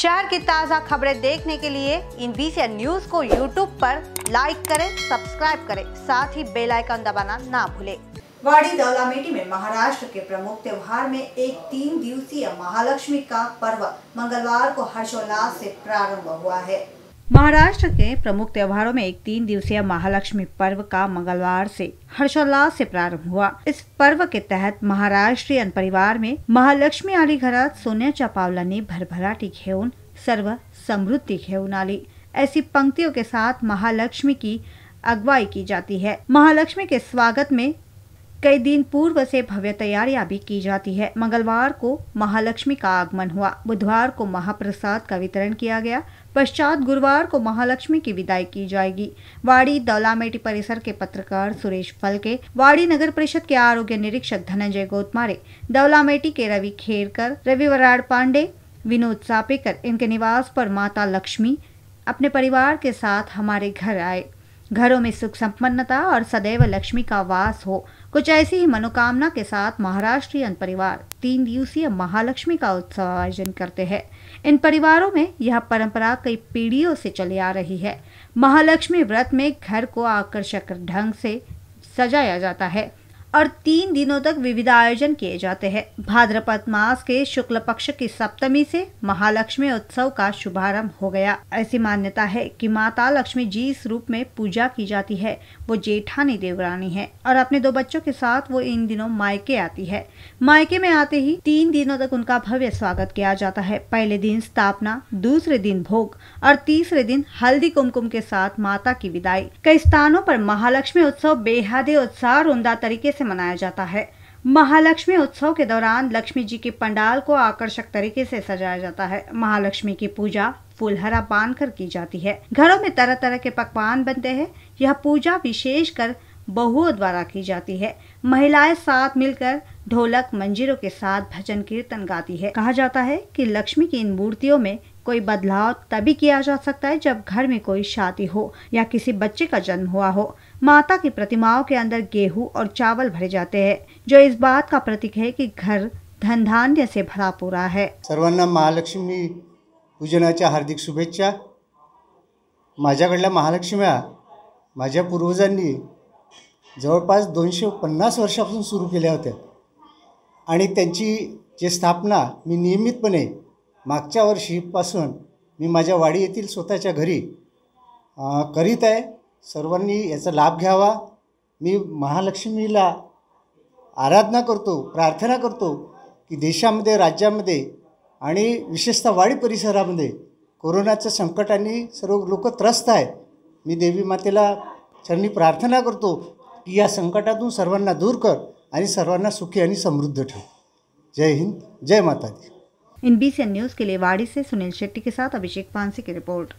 शहर की ताज़ा खबरें देखने के लिए इन बीसी न्यूज को यूट्यूब पर लाइक करें सब्सक्राइब करें साथ ही बेल आइकन दबाना ना भूलें वाड़ी दौलामेटी में महाराष्ट्र के प्रमुख त्योहार में एक तीन दिवसीय महालक्ष्मी का पर्व मंगलवार को हर्षोल्लास से प्रारंभ हुआ है महाराष्ट्र के प्रमुख त्योहारों में एक तीन दिवसीय महालक्ष्मी पर्व का मंगलवार से हर्षोल्लास से प्रारंभ हुआ इस पर्व के तहत महाराष्ट्रीयन परिवार में महालक्ष्मी आली घरात सोन्याच्या पावलांनी भरभराटी घेऊन सर्व समृद्धि घेऊन आली ऐसी पंक्तियों के साथ महालक्ष्मी की अगुवाई की जाती है महालक्ष्मी के स्वागत में कई दिन पूर्व से भव्य तैयारियां भी की जाती है मंगलवार को महालक्ष्मी का आगमन हुआ बुधवार को महाप्रसाद का वितरण किया गया पश्चात गुरुवार को महालक्ष्मी की विदाई की जाएगी वाड़ी दौलामेटी परिसर के पत्रकार सुरेश फलके वाड़ी नगर परिषद के आरोग्य निरीक्षक धनंजय गोतमारे दौलामेटी के रवि खेरकर रवि वराड पांडे विनोद सापेकर इनके निवास पर माता लक्ष्मी अपने परिवार के साथ हमारे घर आए घरों में सुख संपन्नता और सदैव लक्ष्मी का वास हो कुछ ऐसी ही मनोकामना के साथ महाराष्ट्रीयन परिवार तीन दिवसीय महालक्ष्मी का उत्सव आयोजन करते हैं इन परिवारों में यह परंपरा कई पीढ़ियों से चली आ रही है महालक्ष्मी व्रत में घर को आकर्षक ढंग से सजाया जाता है और तीन दिनों तक विविध आयोजन किए जाते हैं भाद्रपद मास के शुक्ल पक्ष की सप्तमी से महालक्ष्मी उत्सव का शुभारंभ हो गया ऐसी मान्यता है कि माता लक्ष्मी जी इस रूप में पूजा की जाती है वो जेठानी देवरानी है और अपने दो बच्चों के साथ वो इन दिनों मायके आती है मायके में आते ही तीन दिनों तक उनका भव्य स्वागत किया जाता है पहले दिन स्थापना दूसरे दिन भोग और तीसरे दिन हल्दी कुमकुम के साथ माता की विदाई कई स्थानों पर महालक्ष्मी उत्सव बेहद उत्साह उमदा तरीके से मनाया जाता है महालक्ष्मी उत्सव के दौरान लक्ष्मी जी के पंडाल को आकर्षक तरीके से सजाया जाता है महालक्ष्मी की पूजा फूलहरा पान कर की जाती है घरों में तरह तरह के पकवान बनते हैं यह पूजा विशेष कर बहुओं द्वारा की जाती है महिलाएं साथ मिलकर ढोलक मंजिरों के साथ भजन कीर्तन गाती है कहा जाता है कि लक्ष्मी की इन मूर्तियों में कोई बदलाव तभी किया जा सकता है जब घर में कोई शादी हो या किसी बच्चे का जन्म हुआ हो माता की प्रतिमाओं के अंदर गेहूं और चावल भरे जाते हैं जो इस बात का प्रतीक है कि घर धन धान्य से भरा पुरा है सर्वांना महालक्ष्मी पूजनाच्या हार्दिक शुभेच्छा माझ्याकडल्या महालक्ष्म्या माझ्या पूर्वजांनी जवळपास दोनशे पन्नास वर्षापासून सुरू केल्या होत्या आणि स्थापना मी नियमितपणे मागच्या वर्षीपासून मी माझ्या वाडी येथील स्वतःच्या घरी करीत आहे सर्वांनी याचा लाभ घ्यावा मी महालक्ष्मीला आराधना करतो प्रार्थना करतो की देशामध्ये राज्यामध्ये आणि विशेषतः वाडी परिसरामध्ये कोरोनाच्या संकटाने सर्व लोक त्रस्त आहेत मी देवी मातेला चरणी प्रार्थना करतो की या संकटातून सर्वांना दूर कर आणि सर्वांना सुखी आणि समृद्ध ठेव जय हिंद जय माता दी इन बीसीएन न्यूज़ के लिए वाड़ी से सुनील शेट्टी के साथ अभिषेक पांसी की रिपोर्ट